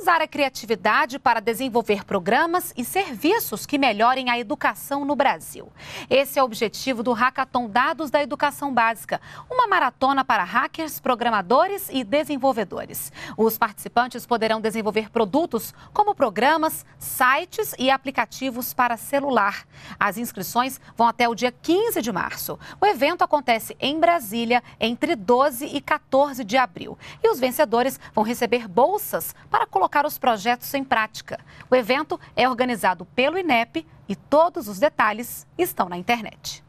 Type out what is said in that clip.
Usar a criatividade para desenvolver programas e serviços que melhorem a educação no Brasil. Esse é o objetivo do Hackathon Dados da Educação Básica, uma maratona para hackers, programadores e desenvolvedores. Os participantes poderão desenvolver produtos como programas, sites e aplicativos para celular. As inscrições vão até o dia 15 de março. O evento acontece em Brasília entre 12 e 14 de abril. E os vencedores vão receber bolsas para colocar colocar os projetos em prática. O evento é organizado pelo INEP e todos os detalhes estão na internet.